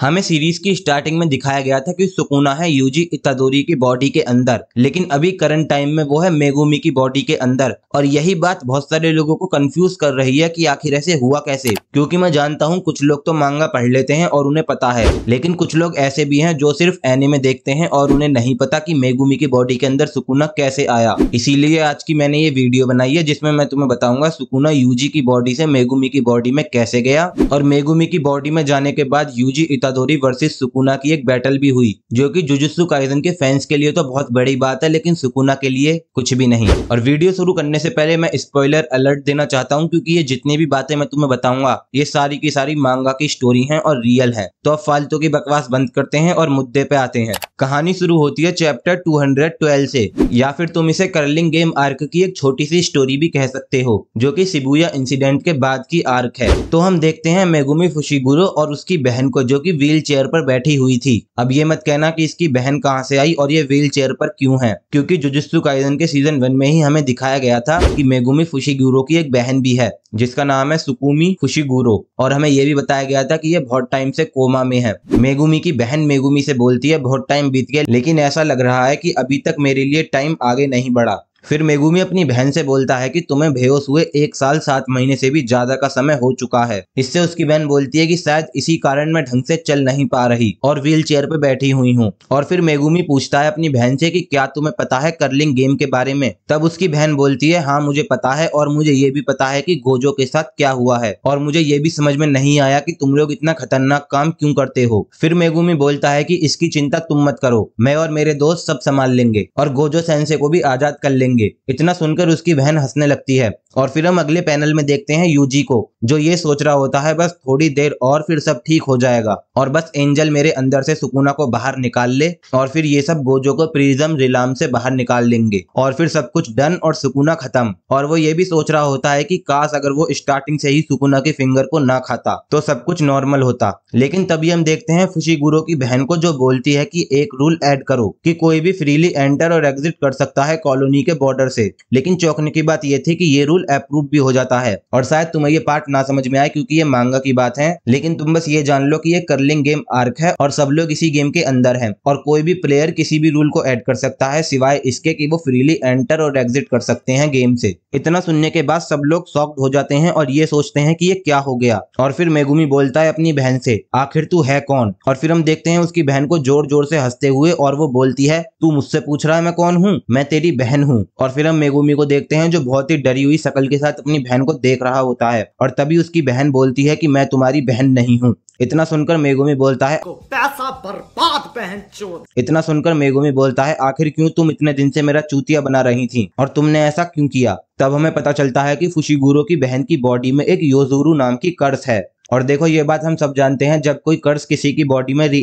हमें सीरीज की स्टार्टिंग में दिखाया गया था कि सुकुना है यूजी इतादोरी की बॉडी के अंदर लेकिन अभी करंट टाइम में वो है मेगुमी की बॉडी के अंदर और यही बात बहुत सारे लोगों को कंफ्यूज कर रही है कि आखिर ऐसे हुआ कैसे क्योंकि मैं जानता हूँ कुछ लोग तो मांगा पढ़ लेते हैं और उन्हें पता है लेकिन कुछ लोग ऐसे भी है जो सिर्फ एने में देखते हैं और उन्हें नहीं पता की मेगुमी की बॉडी के अंदर सुकुना कैसे आया इसीलिए आज की मैंने ये वीडियो बनाई है जिसमे मैं तुम्हें बताऊंगा सुकुना यूजी की बॉडी से मेगुमी की बॉडी में कैसे गया और मेगुमी की बॉडी में जाने के बाद यूजी इसादोरी वर्सेस सुकुना की एक बैटल भी हुई जो कि जुजुत्सु काइजन के फैंस के लिए तो बहुत बड़ी बात है लेकिन सुकुना के लिए कुछ भी नहीं और वीडियो शुरू करने से पहले मैं स्पॉइलर अलर्ट देना चाहता हूँ क्योंकि ये जितनी भी बातें मैं तुम्हें बताऊंगा ये सारी की सारी मांगा की स्टोरी है और रियल है तो अब फालतू की बकवास बंद करते हैं और मुद्दे पे आते हैं कहानी शुरू होती है चैप्टर ट्वेल्व से या फिर तुम इसे कर्लिंग गेम आर्क की एक छोटी सी स्टोरी भी कह सकते हो जो कि सिबुया इंसिडेंट के बाद की आर्क है तो हम देखते हैं मेगुमी फुशीगुरो और उसकी बहन को जो कि व्हील चेयर पर बैठी हुई थी अब ये मत कहना कि इसकी बहन कहाँ से आई और ये व्हील चेयर पर क्यों है क्योंकि जुजुस्तु काइजन के सीजन वन में ही हमें दिखाया गया था कि मेगुमी गुरो की एक बहन भी है जिसका नाम है सुकुमी गुरो और हमें ये भी बताया गया था की यह बहुत टाइम से कोमा में है मेगुमी की बहन मेगुमी से बोलती है बहुत टाइम बीत गया लेकिन ऐसा लग रहा है की अभी तक मेरे लिए टाइम आगे नहीं बढ़ा फिर मेगुमी अपनी बहन से बोलता है कि तुम्हें बेहोश हुए एक साल सात महीने से भी ज्यादा का समय हो चुका है इससे उसकी बहन बोलती है कि शायद इसी कारण मैं ढंग से चल नहीं पा रही और व्हील चेयर पर बैठी हुई हूँ और फिर मेगुमी पूछता है अपनी बहन से कि क्या तुम्हें पता है कर्लिंग गेम के बारे में तब उसकी बहन बोलती है हाँ मुझे पता है और मुझे ये भी पता है की गोजो के साथ क्या हुआ है और मुझे ये भी समझ में नहीं आया की तुम लोग इतना खतरनाक काम क्यूँ करते हो फिर मेगुमी बोलता है की इसकी चिंता तुम मत करो मैं और मेरे दोस्त सब संभाल लेंगे और गोजो सेंसे को भी आजाद कर लेंगे देंगे इतना सुनकर उसकी बहन हंसने लगती है और फिर हम अगले पैनल में देखते हैं यूजी को जो ये सोच रहा होता है बस थोड़ी देर और फिर सब ठीक हो जाएगा और बस एंजल मेरे अंदर से सुकुना को बाहर निकाल ले और फिर ये सब गोजो को प्रिज्म रिलाम से बाहर निकाल लेंगे और फिर सब कुछ डन और सुकुना खत्म और वो ये भी सोच रहा होता है कि काश अगर वो स्टार्टिंग से ही सुकुना के फिंगर को ना खाता तो सब कुछ नॉर्मल होता लेकिन तभी हम देखते हैं खुशी गुरु की बहन को जो बोलती है की एक रूल एड करो की कोई भी फ्रीली एंटर और एग्जिट कर सकता है कॉलोनी के बॉर्डर से लेकिन चौकने की बात ये थी की ये रूल फुल अप्रूव भी हो जाता है और शायद तुम्हें ये पार्ट ना समझ में आए क्योंकि ये मांगा की बात है लेकिन तुम बस ये जान लो कि ये कर्लिंग गेम आर्क है और सब लोग इसी गेम के अंदर है और कोई भी प्लेयर किसी भी रूल को ऐड कर सकता है सिवाय इसके कि वो फ्रीली एंटर और एग्जिट कर सकते हैं गेम से इतना सुनने के बाद सब लोग सॉफ्ट हो जाते हैं और ये सोचते हैं कि ये क्या हो गया और फिर मेगुमी बोलता है अपनी बहन से आखिर तू है कौन और फिर हम देखते हैं उसकी बहन को जोर जोर से हंसते हुए और वो बोलती है तू मुझसे पूछ रहा है मैं कौन हूँ मैं तेरी बहन हूँ और फिर हम मेगुमी को देखते हैं जो बहुत ही डरी हुई शक्ल के साथ अपनी बहन को देख रहा होता है और तभी उसकी बहन बोलती है कि मैं तुम्हारी बहन नहीं हूँ इतना सुनकर मेगोमी बोलता है पैसा बर्बाद बहन चोर इतना सुनकर मेगोमी बोलता है आखिर क्यों तुम इतने दिन से मेरा चूतिया बना रही थी और तुमने ऐसा क्यों किया तब हमें पता चलता है कि फुशीगुरो की बहन की बॉडी में एक योजूरू नाम की कर्स है और देखो ये बात हम सब जानते हैं जब कोई कर्ज किसी की बॉडी में री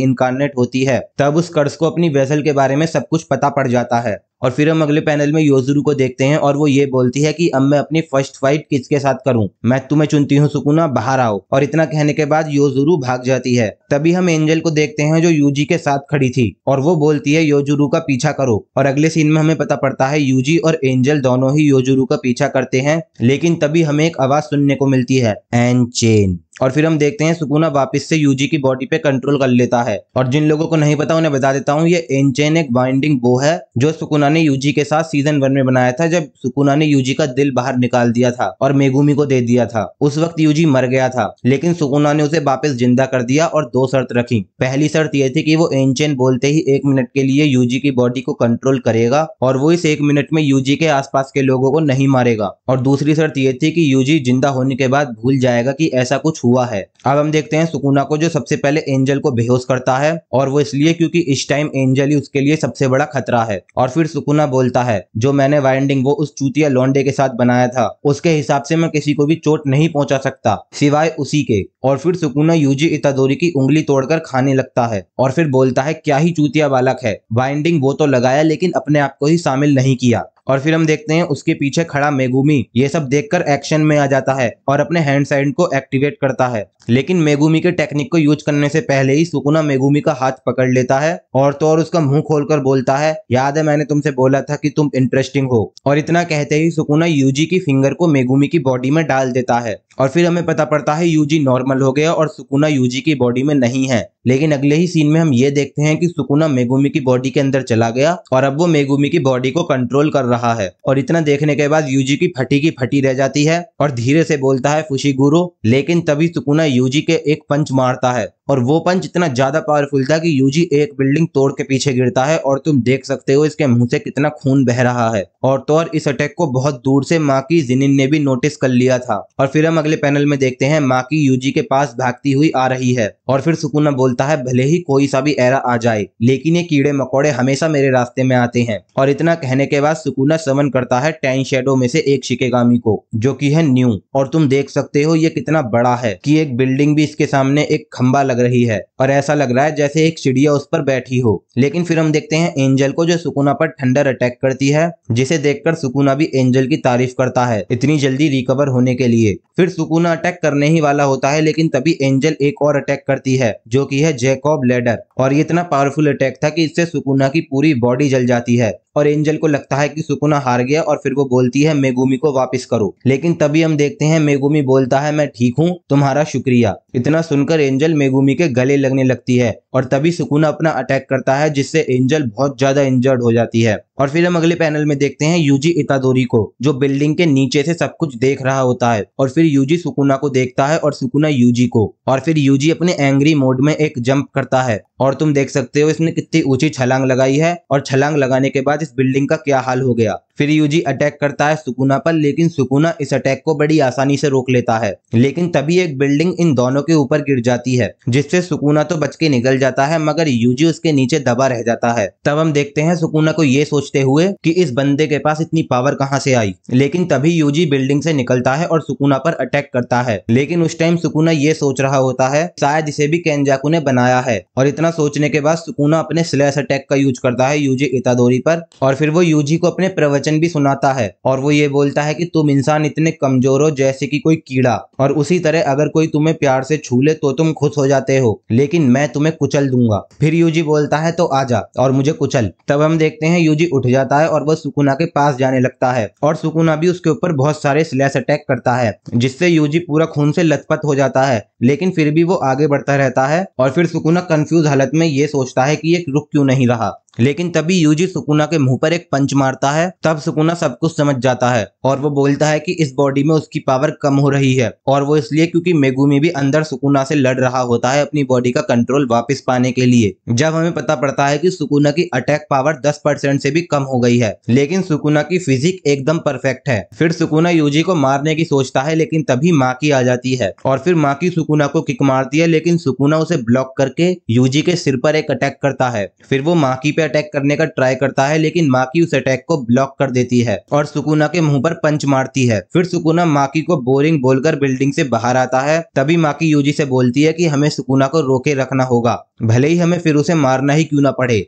होती है तब उस कर्ज को अपनी वेसल के बारे में सब कुछ पता पड़ जाता है और फिर हम अगले पैनल में योजरू को देखते हैं और वो ये बोलती है कि अब मैं अपनी फर्स्ट फाइट किसके साथ करूं मैं तुम्हें चुनती हूं सुकुना बाहर आओ और इतना कहने के बाद योजुरू भाग जाती है तभी हम एंजल को देखते हैं जो यूजी के साथ खड़ी थी और वो बोलती है योजुरू का पीछा करो और अगले सीन में हमें पता पड़ता है यूजी और एंजल दोनों ही योजुरू का पीछा करते हैं लेकिन तभी हमें एक आवाज सुनने को मिलती है एन चेन और फिर हम देखते हैं सुकुना वापस से यूजी की बॉडी पे कंट्रोल कर लेता है और जिन लोगों को नहीं पता उन्हें बता देता हूँ ये एनचेन एक बाइंडिंग वो है जो सुकुना ने यूजी के साथ सीजन वन में बनाया था जब सुकुना ने यूजी का दिल बाहर निकाल दिया था और मेगुमी को दे दिया था उस वक्त यूजी मर गया था लेकिन सुकुना ने उसे वापिस जिंदा कर दिया और दो शर्त रखी पहली शर्त ये थी की वो एनचेन बोलते ही एक मिनट के लिए यूजी की बॉडी को कंट्रोल करेगा और वो इस एक मिनट में यूजी के आस के लोगों को नहीं मारेगा और दूसरी शर्त ये थी की यूजी जिंदा होने के बाद भूल जाएगा की ऐसा कुछ हुआ है अब हम देखते हैं सुकुना को जो सबसे पहले एंजल को बेहोश करता है और वो इसलिए क्योंकि इस टाइम एंजल ही उसके लिए सबसे बड़ा खतरा है और फिर सुकुना बोलता है जो मैंने वाइंडिंग वो उस चूतिया लोंडे के साथ बनाया था उसके हिसाब से मैं किसी को भी चोट नहीं पहुंचा सकता सिवाय उसी के और फिर सुकुना यूजी इतादोरी की उंगली तोड़कर खाने लगता है और फिर बोलता है क्या ही चूतिया बालक है वाइंडिंग वो तो लगाया लेकिन अपने आप को ही शामिल नहीं किया और फिर हम देखते हैं उसके पीछे खड़ा मेगुमी ये सब देखकर एक्शन में आ जाता है और अपने हैंड साइड को एक्टिवेट करता है लेकिन मेगुमी के टेक्निक को यूज करने से पहले ही सुकुना मेगुमी का हाथ पकड़ लेता है और तो और उसका मुंह खोलकर बोलता है याद है मैंने तुमसे बोला था कि तुम इंटरेस्टिंग हो और इतना कहते ही सुकुना यूजी की फिंगर को मेगुमी की बॉडी में डाल देता है और फिर हमें पता पड़ता है यूजी नॉर्मल हो गया और सुकुना यूजी की बॉडी में नहीं है लेकिन अगले ही सीन में हम ये देखते हैं कि सुकुना मेगुमी की बॉडी के अंदर चला गया और अब वो मेगुमी की बॉडी को कंट्रोल कर रहा रहा है और इतना देखने के बाद यूजी की फटी की फटी रह जाती है और धीरे से बोलता है फुशी गुरु लेकिन तभी सुकुना यूजी के एक पंच मारता है और वो पंच इतना ज्यादा पावरफुल था कि यूजी एक बिल्डिंग तोड़ के पीछे गिरता है और तुम देख सकते हो इसके मुंह से कितना खून बह रहा है और तो और इस अटैक को बहुत दूर से माकी जिनिन ने भी नोटिस कर लिया था और फिर हम अगले पैनल में देखते हैं माकी यूजी के पास भागती हुई आ रही है और फिर सुकुना बोलता है भले ही कोई सा भी एरा आ जाए लेकिन ये कीड़े मकोड़े हमेशा मेरे रास्ते में आते हैं और इतना कहने के बाद सुकुना समन करता है टेन शेडो में से एक शिकेगामी को जो कि है न्यू और तुम देख सकते हो ये कितना बड़ा है कि एक बिल्डिंग भी इसके सामने एक खंबा लग रही है और ऐसा लग रहा है जैसे एक चिड़िया उस पर बैठी हो लेकिन फिर हम देखते हैं एंजल को जो सुकुना पर थंडर अटैक करती है जिसे कर सुकुना भी एंजल की तारीफ करता है इतनी जल्दी रिकवर होने के लिए फिर सुकुना अटैक करने ही वाला होता है लेकिन तभी एंजल एक और अटैक कर करती है जो कि है जैकॉब लेडर और ये इतना पावरफुल अटैक था कि इससे सुकुना की पूरी बॉडी जल जाती है और एंजल को लगता है कि सुकुना हार गया और फिर वो बोलती है मेगुमी को वापस करो लेकिन तभी हम देखते हैं मेगुमी बोलता है मैं ठीक हूँ तुम्हारा शुक्रिया इतना सुनकर एंजल मेगुमी के गले लगने लगती है और तभी सुकुना अपना अटैक करता है जिससे एंजल बहुत ज्यादा इंजर्ड हो जाती है और फिर हम अगले पैनल में देखते हैं यूजी इतादोरी को जो बिल्डिंग के नीचे से सब कुछ देख रहा होता है और फिर यूजी सुकुना को देखता है और सुकुना यूजी को और फिर यूजी अपने एंग्री मोड में एक जंप करता है और तुम देख सकते हो इसने कितनी ऊंची छलांग लगाई है और छलांग लगाने के बाद इस बिल्डिंग का क्या हाल हो गया फिर यूजी अटैक करता है सुकुना पर लेकिन सुकुना इस अटैक को बड़ी आसानी से रोक लेता है लेकिन तभी एक बिल्डिंग इन दोनों के ऊपर गिर जाती है जिससे सुकुना तो बच के निकल जाता है मगर यूजी उसके नीचे दबा रह जाता है तब हम देखते हैं सुकुना को ये सोचते हुए कि इस बंदे के पास इतनी पावर कहाँ से आई लेकिन तभी यूजी बिल्डिंग से निकलता है और सुकुना पर अटैक करता है लेकिन उस टाइम सुकुना ये सोच रहा होता है शायद इसे भी केंजाकू ने बनाया है और इतना सोचने के बाद सुकुना अपने स्लैश अटैक का यूज करता है यूजी इतादोरी पर और फिर वो यूजी को अपने प्रवचन भी सुनाता है और वो ये बोलता है कि तुम इंसान इतने कमजोर हो जैसे कि कोई कीड़ा और उसी तरह अगर कोई तुम्हें प्यार से छू ले तो तुम खुश हो जाते हो लेकिन मैं तुम्हें कुचल दूंगा फिर यूजी बोलता है तो आजा और मुझे कुचल तब हम देखते हैं यूजी उठ जाता है और वो सुकुना के पास जाने लगता है और सुकुना भी उसके ऊपर बहुत सारे स्लैश अटैक करता है जिससे यूजी पूरा खून से लथपथ हो जाता है लेकिन फिर भी वो आगे बढ़ता रहता है और फिर सुकुना कंफ्यूज हालत में ये सोचता है कि ये रुक क्यों नहीं रहा लेकिन तभी यूजी सुकुना के मुंह पर एक पंच मारता है तब सुकुना सब कुछ समझ जाता है और वो बोलता है कि इस बॉडी में उसकी पावर कम हो रही है और वो इसलिए क्योंकि मेगुमी भी अंदर सुकुना से लड़ रहा होता है अपनी बॉडी का कंट्रोल वापस पाने के लिए जब हमें पता पड़ता है कि सुकुना की अटैक पावर 10 परसेंट से भी कम हो गई है लेकिन सुकुना की फिजिक एकदम परफेक्ट है फिर सुकुना यूजी को मारने की सोचता है लेकिन तभी माँ की आ जाती है और फिर माँ की सुकुना को किक मारती है लेकिन सुकुना उसे ब्लॉक करके यूजी के सिर पर एक अटैक करता है फिर वो माँ की पे अटैक करने का ट्राई करता है लेकिन माकी उस अटैक को ब्लॉक कर देती है और सुकुना के मुंह पर पंच मारती है फिर सुकुना माकी को बोरिंग बोलकर बिल्डिंग से बाहर आता है तभी माकी यूजी से बोलती है कि हमें सुकुना को रोके रखना होगा भले ही हमें फिर उसे मारना ही क्यों ना पड़े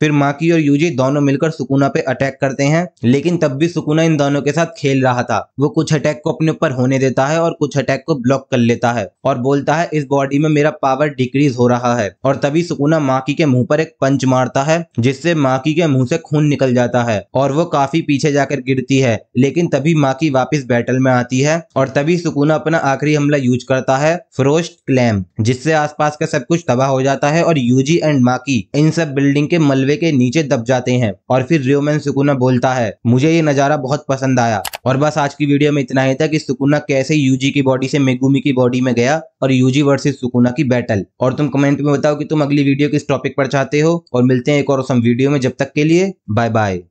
फिर माकी और यूजी दोनों मिलकर सुकुना पे अटैक करते हैं लेकिन तब भी सुकुना इन दोनों के साथ खेल रहा था वो कुछ अटैक को अपने ऊपर होने देता है और कुछ अटैक को ब्लॉक कर लेता है और बोलता है इस बॉडी में मेरा पावर डिक्रीज हो रहा है और तभी सुकुना माकी के मुंह पर एक पंच मारता है जिससे माकी के मुंह से खून निकल जाता है और वो काफी पीछे जाकर गिरती है लेकिन तभी माकी वापिस बैटल में आती है और तभी सुकुना अपना आखिरी हमला यूज करता है फ्रोस्ट क्लैम जिससे आसपास का सब कुछ तबाह हो जाता है और यूजी एंड माकी इन सब बिल्डिंग के मलबे जलवे के नीचे दब जाते हैं और फिर रियोमन सुकुना बोलता है मुझे ये नज़ारा बहुत पसंद आया और बस आज की वीडियो में इतना ही था कि सुकुना कैसे यूजी की बॉडी से मेगुमी की बॉडी में गया और यूजी वर्सेस सुकुना की बैटल और तुम कमेंट में बताओ कि तुम अगली वीडियो किस टॉपिक पर चाहते हो और मिलते हैं एक और वीडियो में जब तक के लिए बाय बाय